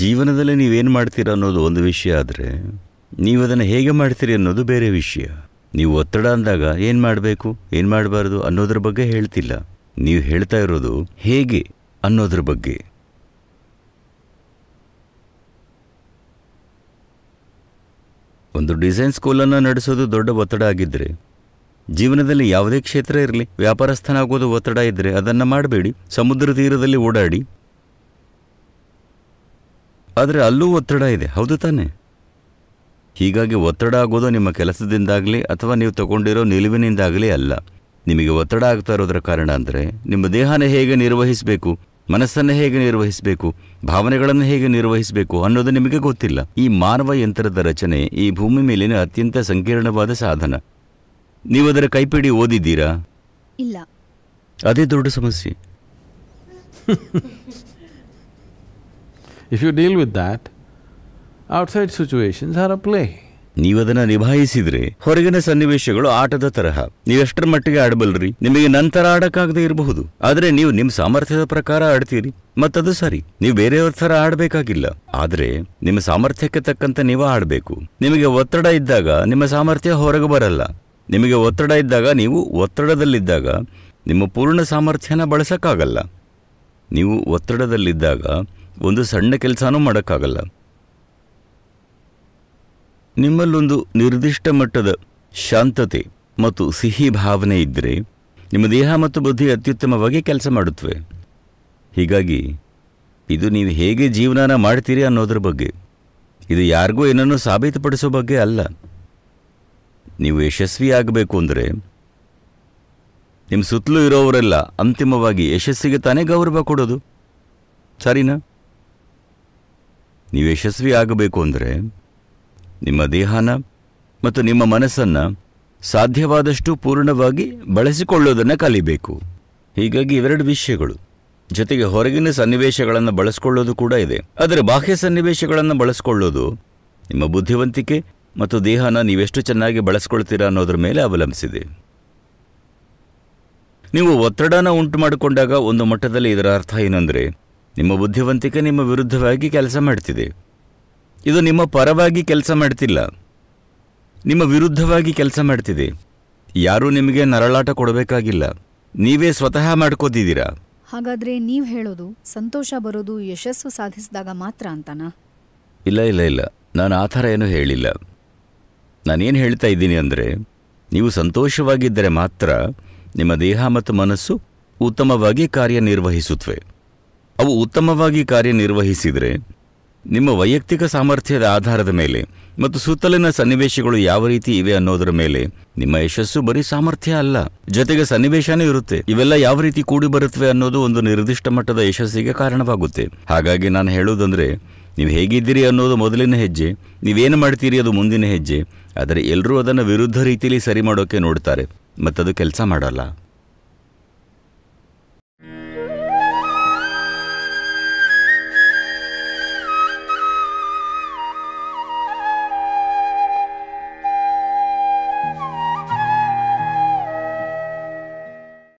ಜೀವನದಲ್ಲಿ ನೀವೇನು ಮಾಡ್ತೀರ ಅನ್ನೋದು ಒಂದು ವಿಷಯ ಆದರೆ ನೀವು ಅದನ್ನು ಹೇಗೆ ಮಾಡ್ತೀರಿ ಅನ್ನೋದು ಬೇರೆ ವಿಷಯ ನೀವು ಒತ್ತಡ ಅಂದಾಗ ಏನು ಮಾಡಬೇಕು ಏನು ಮಾಡಬಾರ್ದು ಅನ್ನೋದ್ರ ಬಗ್ಗೆ ಹೇಳ್ತಿಲ್ಲ ನೀವು ಹೇಳ್ತಾ ಇರೋದು ಹೇಗೆ ಅನ್ನೋದ್ರ ಬಗ್ಗೆ ಒಂದು ಡಿಸೈನ್ ಸ್ಕೂಲನ್ನು ನಡೆಸೋದು ದೊಡ್ಡ ಒತ್ತಡ ಆಗಿದ್ದರೆ ಜೀವನದಲ್ಲಿ ಯಾವುದೇ ಕ್ಷೇತ್ರ ಇರಲಿ ಆಗೋದು ಒತ್ತಡ ಇದ್ದರೆ ಅದನ್ನು ಮಾಡಬೇಡಿ ಸಮುದ್ರ ತೀರದಲ್ಲಿ ಓಡಾಡಿ ಆದರೆ ಅಲ್ಲೂ ಒತ್ತಡ ಇದೆ ಹೌದು ತಾನೆ ಹೀಗಾಗಿ ಒತ್ತಡ ಆಗೋದು ನಿಮ್ಮ ಕೆಲಸದಿಂದಾಗಲಿ ಅಥವಾ ನೀವು ತಗೊಂಡಿರೋ ನಿಲುವಿನಿಂದಾಗಲಿ ಅಲ್ಲ ನಿಮಗೆ ಒತ್ತಡ ಆಗ್ತಾ ಇರೋದರ ಕಾರಣ ಅಂದರೆ ನಿಮ್ಮ ದೇಹನ ಹೇಗೆ ನಿರ್ವಹಿಸಬೇಕು ಮನಸ್ಸನ್ನು ಹೇಗೆ ನಿರ್ವಹಿಸಬೇಕು ಭಾವನೆಗಳನ್ನು ಹೇಗೆ ನಿರ್ವಹಿಸಬೇಕು ಅನ್ನೋದು ನಿಮಗೆ ಗೊತ್ತಿಲ್ಲ ಈ ಮಾನವ ಯಂತ್ರದ ರಚನೆ ಈ ಭೂಮಿ ಮೇಲಿನ ಅತ್ಯಂತ ಸಂಕೀರ್ಣವಾದ ಸಾಧನ ನೀವು ಅದರ ಕೈಪಿಡಿ ಓದಿದ್ದೀರಾ ಇಲ್ಲ ಅದೇ ದೊಡ್ಡ ಸಮಸ್ಯೆ you deal deal with that, outside situations are a play. ನೀವದನ್ನ ನಿಭಾಯಿಸಿದ್ರೆ ಹೊರಗಿನ ಸನ್ನಿವೇಶಗಳು ಆಟದ ತರಹ ನೀವೆಷ್ಟರ ಮಟ್ಟಿಗೆ ಆಡಬಲ್ರಿ ನಿಮಗೆ ನಂತರ ಆಡಕ್ಕಾಗದೇ ಇರಬಹುದು ಆದರೆ ನೀವು ನಿಮ್ಮ ಸಾಮರ್ಥ್ಯದ ಪ್ರಕಾರ ಆಡ್ತೀರಿ ಮತ್ತದು ಸರಿ ನೀವು ಬೇರೆಯವ್ರ ಥರ ಆಡಬೇಕಾಗಿಲ್ಲ ಆದರೆ ನಿಮ್ಮ ಸಾಮರ್ಥ್ಯಕ್ಕೆ ತಕ್ಕಂತೆ ನೀವು ಆಡಬೇಕು ನಿಮಗೆ ಒತ್ತಡ ಇದ್ದಾಗ ನಿಮ್ಮ ಸಾಮರ್ಥ್ಯ ಹೊರಗೆ ಬರಲ್ಲ ನಿಮಗೆ ಒತ್ತಡ ಇದ್ದಾಗ ನೀವು ಒತ್ತಡದಲ್ಲಿದ್ದಾಗ ನಿಮ್ಮ ಪೂರ್ಣ ಸಾಮರ್ಥ್ಯನ ಬಳಸಕ್ಕಾಗಲ್ಲ ನೀವು ಒತ್ತಡದಲ್ಲಿದ್ದಾಗ ಒಂದು ಸಣ್ಣ ಕೆಲಸನೂ ಮಾಡೋಕ್ಕಾಗಲ್ಲ ನಿಮ್ಮಲ್ಲೊಂದು ನಿರ್ದಿಷ್ಟ ಮಟ್ಟದ ಶಾಂತತೆ ಮತ್ತು ಸಿಹಿ ಭಾವನೆ ಇದ್ದರೆ ನಿಮ್ಮ ದೇಹ ಮತ್ತು ಬುದ್ಧಿ ಅತ್ಯುತ್ತಮವಾಗಿ ಕೆಲಸ ಮಾಡುತ್ತವೆ ಹೀಗಾಗಿ ಇದು ನೀವು ಹೇಗೆ ಜೀವನಾನ ಮಾಡ್ತೀರಿ ಅನ್ನೋದ್ರ ಬಗ್ಗೆ ಇದು ಯಾರಿಗೂ ಏನನ್ನು ಸಾಬೀತುಪಡಿಸೋ ಬಗ್ಗೆ ಅಲ್ಲ ನೀವು ಯಶಸ್ವಿಯಾಗಬೇಕು ಅಂದರೆ ನಿಮ್ಮ ಸುತ್ತಲೂ ಇರೋವರೆಲ್ಲ ಅಂತಿಮವಾಗಿ ಯಶಸ್ಸಿಗೆ ತಾನೇ ಗೌರವ ಕೊಡೋದು ಸರಿನಾ ನೀವು ಯಶಸ್ವಿ ಆಗಬೇಕು ಅಂದರೆ ನಿಮ್ಮ ದೇಹನ ಮತ್ತು ನಿಮ್ಮ ಮನಸ್ಸನ್ನು ಸಾಧ್ಯವಾದಷ್ಟು ಪೂರ್ಣವಾಗಿ ಬಳಸಿಕೊಳ್ಳೋದನ್ನು ಕಲಿಬೇಕು ಹೀಗಾಗಿ ಇವೆರಡು ವಿಷಯಗಳು ಜೊತೆಗೆ ಹೊರಗಿನ ಸನ್ನಿವೇಶಗಳನ್ನು ಬಳಸ್ಕೊಳ್ಳೋದು ಕೂಡ ಇದೆ ಆದರೆ ಬಾಹ್ಯ ಸನ್ನಿವೇಶಗಳನ್ನು ಬಳಸ್ಕೊಳ್ಳೋದು ನಿಮ್ಮ ಬುದ್ಧಿವಂತಿಕೆ ಮತ್ತು ದೇಹನ ನೀವೆಷ್ಟು ಚೆನ್ನಾಗಿ ಬಳಸ್ಕೊಳ್ತೀರಾ ಅನ್ನೋದ್ರ ಮೇಲೆ ಅವಲಂಬಿಸಿದೆ ನೀವು ಒತ್ತಡನ ಉಂಟು ಮಾಡಿಕೊಂಡಾಗ ಒಂದು ಮಟ್ಟದಲ್ಲಿ ಇದರ ಅರ್ಥ ಏನಂದರೆ ನಿಮ್ಮ ಬುದ್ಧಿವಂತಿಕೆ ನಿಮ್ಮ ವಿರುದ್ಧವಾಗಿ ಕೆಲಸ ಮಾಡ್ತಿದೆ ಇದು ನಿಮ್ಮ ಪರವಾಗಿ ಕೆಲಸ ಮಾಡ್ತಿಲ್ಲ ನಿಮ್ಮ ವಿರುದ್ಧವಾಗಿ ಕೆಲಸ ಮಾಡ್ತಿದೆ ಯಾರೂ ನಿಮಗೆ ನರಳಾಟ ಕೊಡಬೇಕಾಗಿಲ್ಲ ನೀವೇ ಸ್ವತಃ ಮಾಡ್ಕೋತಿದ್ದೀರಾ ಹಾಗಾದ್ರೆ ನೀವು ಹೇಳೋದು ಸಂತೋಷ ಬರೋದು ಯಶಸ್ಸು ಸಾಧಿಸಿದಾಗ ಮಾತ್ರ ಅಂತನಾ ಇಲ್ಲ ಇಲ್ಲ ಇಲ್ಲ ನಾನು ಆ ಥರ ಏನೂ ಹೇಳಿಲ್ಲ ನಾನೇನು ಹೇಳ್ತಾ ಇದ್ದೀನಿ ಅಂದರೆ ನೀವು ಸಂತೋಷವಾಗಿದ್ದರೆ ಮಾತ್ರ ನಿಮ್ಮ ದೇಹ ಮತ್ತು ಮನಸ್ಸು ಉತ್ತಮವಾಗಿ ಕಾರ್ಯನಿರ್ವಹಿಸುತ್ತವೆ ಅವು ಉತ್ತಮವಾಗಿ ಕಾರ್ಯನಿರ್ವಹಿಸಿದರೆ ನಿಮ್ಮ ವೈಯಕ್ತಿಕ ಸಾಮರ್ಥ್ಯದ ಆಧಾರದ ಮೇಲೆ ಮತ್ತು ಸುತ್ತಲಿನ ಸನ್ನಿವೇಶಗಳು ಯಾವ ರೀತಿ ಇವೆ ಅನ್ನೋದರ ಮೇಲೆ ನಿಮ್ಮ ಯಶಸ್ಸು ಬರೀ ಸಾಮರ್ಥ್ಯ ಅಲ್ಲ ಜೊತೆಗೆ ಸನ್ನಿವೇಶನೇ ಇರುತ್ತೆ ಇವೆಲ್ಲ ಯಾವ ರೀತಿ ಕೂಡಿ ಬರುತ್ತವೆ ಅನ್ನೋದು ಒಂದು ನಿರ್ದಿಷ್ಟ ಮಟ್ಟದ ಯಶಸ್ಸಿಗೆ ಕಾರಣವಾಗುತ್ತೆ ಹಾಗಾಗಿ ನಾನು ಹೇಳುವುದಂದ್ರೆ ನೀವು ಹೇಗಿದ್ದೀರಿ ಅನ್ನೋದು ಮೊದಲಿನ ಹೆಜ್ಜೆ ನೀವೇನು ಮಾಡ್ತೀರಿ ಅದು ಮುಂದಿನ ಹೆಜ್ಜೆ ಆದರೆ ಎಲ್ಲರೂ ಅದನ್ನು ವಿರುದ್ಧ ರೀತಿಯಲ್ಲಿ ಸರಿ ಮಾಡೋಕೆ ನೋಡ್ತಾರೆ ಮತ್ತದು ಕೆಲಸ ಮಾಡಲ್ಲ